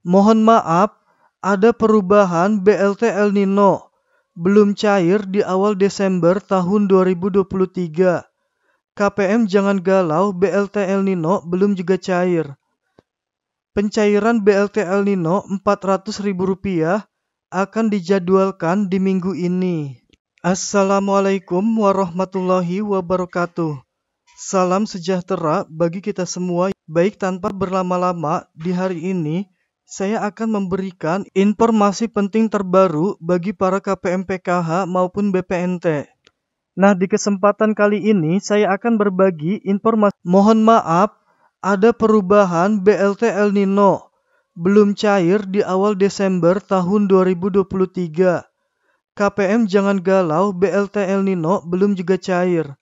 Mohon maaf, ada perubahan BLT El Nino. Belum cair di awal Desember tahun 2023. KPM jangan galau, BLT El Nino belum juga cair. Pencairan BLT El Nino Rp400.000 akan dijadwalkan di minggu ini. Assalamualaikum warahmatullahi wabarakatuh. Salam sejahtera bagi kita semua, baik tanpa berlama-lama di hari ini saya akan memberikan informasi penting terbaru bagi para KPM PKH maupun BPNT. Nah, di kesempatan kali ini saya akan berbagi informasi. Mohon maaf, ada perubahan BLT El Nino. Belum cair di awal Desember tahun 2023. KPM jangan galau, BLT El Nino belum juga cair.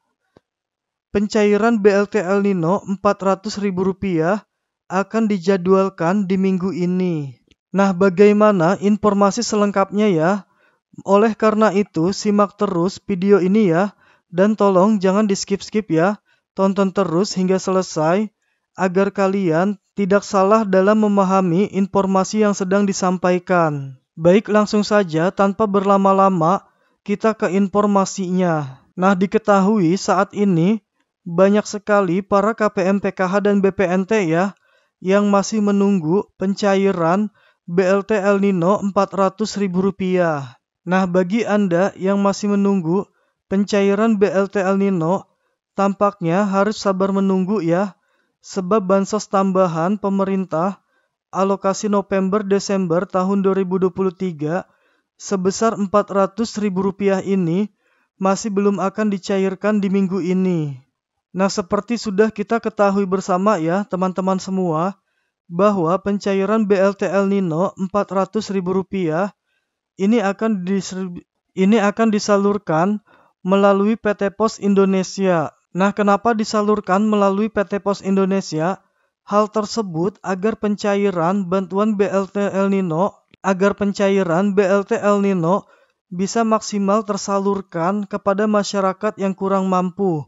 Pencairan BLT El Nino Rp400.000 akan dijadwalkan di minggu ini. Nah, bagaimana informasi selengkapnya ya? Oleh karena itu, simak terus video ini ya. Dan tolong jangan di skip-skip ya. Tonton terus hingga selesai agar kalian tidak salah dalam memahami informasi yang sedang disampaikan. Baik langsung saja tanpa berlama-lama kita ke informasinya. Nah, diketahui saat ini banyak sekali para KPM PKH dan BPNT ya yang masih menunggu pencairan BLT El Nino Rp400.000. Nah, bagi Anda yang masih menunggu pencairan BLT El Nino, tampaknya harus sabar menunggu ya, sebab bansos tambahan pemerintah alokasi November Desember tahun 2023 sebesar Rp400.000 ini masih belum akan dicairkan di minggu ini. Nah, seperti sudah kita ketahui bersama ya, teman-teman semua, bahwa pencairan BLT El Nino Rp400.000 ini akan ini akan disalurkan melalui PT Pos Indonesia. Nah, kenapa disalurkan melalui PT Pos Indonesia? Hal tersebut agar pencairan bantuan BLT El Nino agar pencairan BLT El Nino bisa maksimal tersalurkan kepada masyarakat yang kurang mampu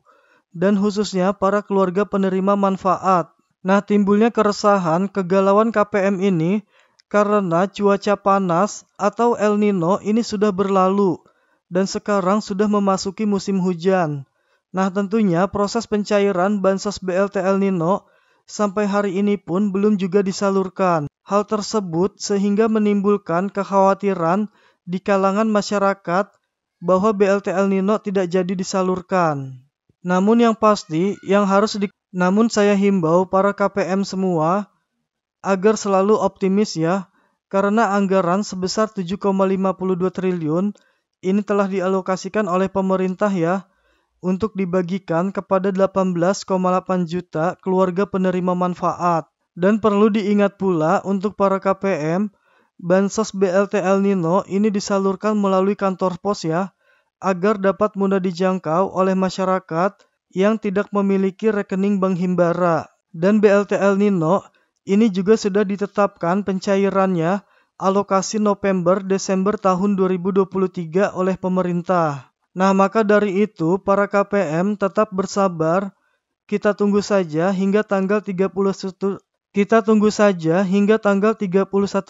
dan khususnya para keluarga penerima manfaat. Nah, timbulnya keresahan kegalauan KPM ini karena cuaca panas atau El Nino ini sudah berlalu dan sekarang sudah memasuki musim hujan. Nah, tentunya proses pencairan bansos BLT El Nino sampai hari ini pun belum juga disalurkan. Hal tersebut sehingga menimbulkan kekhawatiran di kalangan masyarakat bahwa BLT El Nino tidak jadi disalurkan. Namun yang pasti yang harus di namun saya himbau para KPM semua agar selalu optimis ya karena anggaran sebesar 7,52 triliun ini telah dialokasikan oleh pemerintah ya untuk dibagikan kepada 18,8 juta keluarga penerima manfaat. Dan perlu diingat pula untuk para KPM, bansos BLT El Nino ini disalurkan melalui kantor pos ya, agar dapat mudah dijangkau oleh masyarakat yang tidak memiliki rekening Bank Himbara. Dan BLT El Nino ini juga sudah ditetapkan pencairannya alokasi November-Desember tahun 2023 oleh pemerintah. Nah, maka dari itu para KPM tetap bersabar. Kita tunggu saja hingga tanggal 31 kita tunggu saja hingga tanggal 31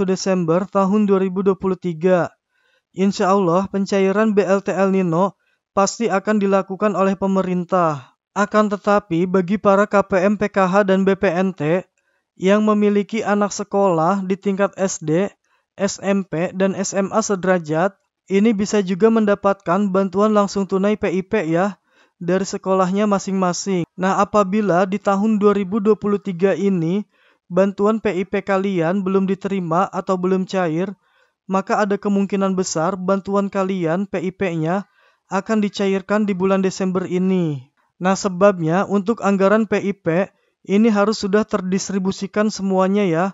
Desember tahun 2023 Insya Allah pencairan BLT El Nino pasti akan dilakukan oleh pemerintah. Akan tetapi bagi para KPM PKH dan BPNT yang memiliki anak sekolah di tingkat SD, SMP, dan SMA sederajat, ini bisa juga mendapatkan bantuan langsung tunai PIP ya dari sekolahnya masing-masing. Nah, apabila di tahun 2023 ini bantuan PIP kalian belum diterima atau belum cair, maka ada kemungkinan besar bantuan kalian PIP-nya akan dicairkan di bulan Desember ini. Nah, sebabnya untuk anggaran PIP ini harus sudah terdistribusikan semuanya ya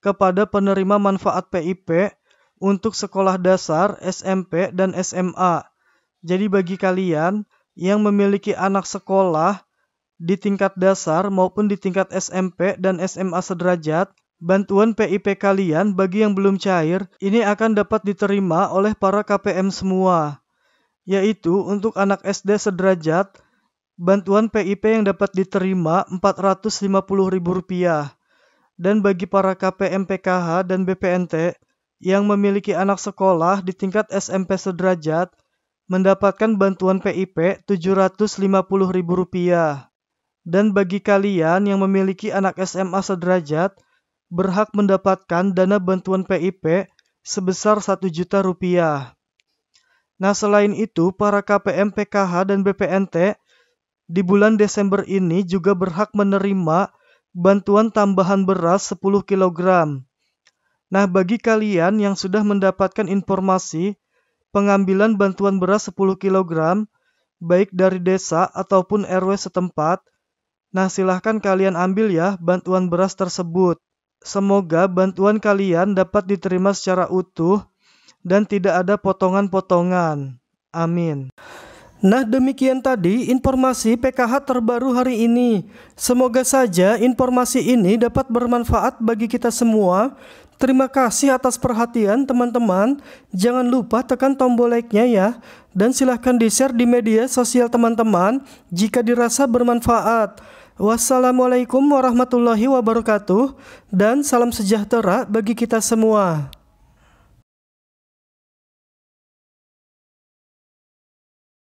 kepada penerima manfaat PIP untuk sekolah dasar, SMP, dan SMA. Jadi bagi kalian yang memiliki anak sekolah di tingkat dasar maupun di tingkat SMP dan SMA sederajat, Bantuan PIP kalian bagi yang belum cair ini akan dapat diterima oleh para KPM semua, yaitu untuk anak SD sederajat, bantuan PIP yang dapat diterima Rp450.000 dan bagi para KPM PKH dan BPNT yang memiliki anak sekolah di tingkat SMP sederajat mendapatkan bantuan PIP Rp750.000. Dan bagi kalian yang memiliki anak SMA sederajat, berhak mendapatkan dana bantuan PIP sebesar 1 juta rupiah. Nah, selain itu, para KPM PKH dan BPNT di bulan Desember ini juga berhak menerima bantuan tambahan beras 10 kg. Nah, bagi kalian yang sudah mendapatkan informasi pengambilan bantuan beras 10 kg baik dari desa ataupun RW setempat, nah silahkan kalian ambil ya bantuan beras tersebut. Semoga bantuan kalian dapat diterima secara utuh dan tidak ada potongan-potongan. Amin. Nah, demikian tadi informasi PKH terbaru hari ini. Semoga saja informasi ini dapat bermanfaat bagi kita semua. Terima kasih atas perhatian, teman-teman. Jangan lupa tekan tombol like-nya ya, dan silahkan di-share di media sosial teman-teman jika dirasa bermanfaat. Wassalamualaikum warahmatullahi wabarakatuh, dan salam sejahtera bagi kita semua.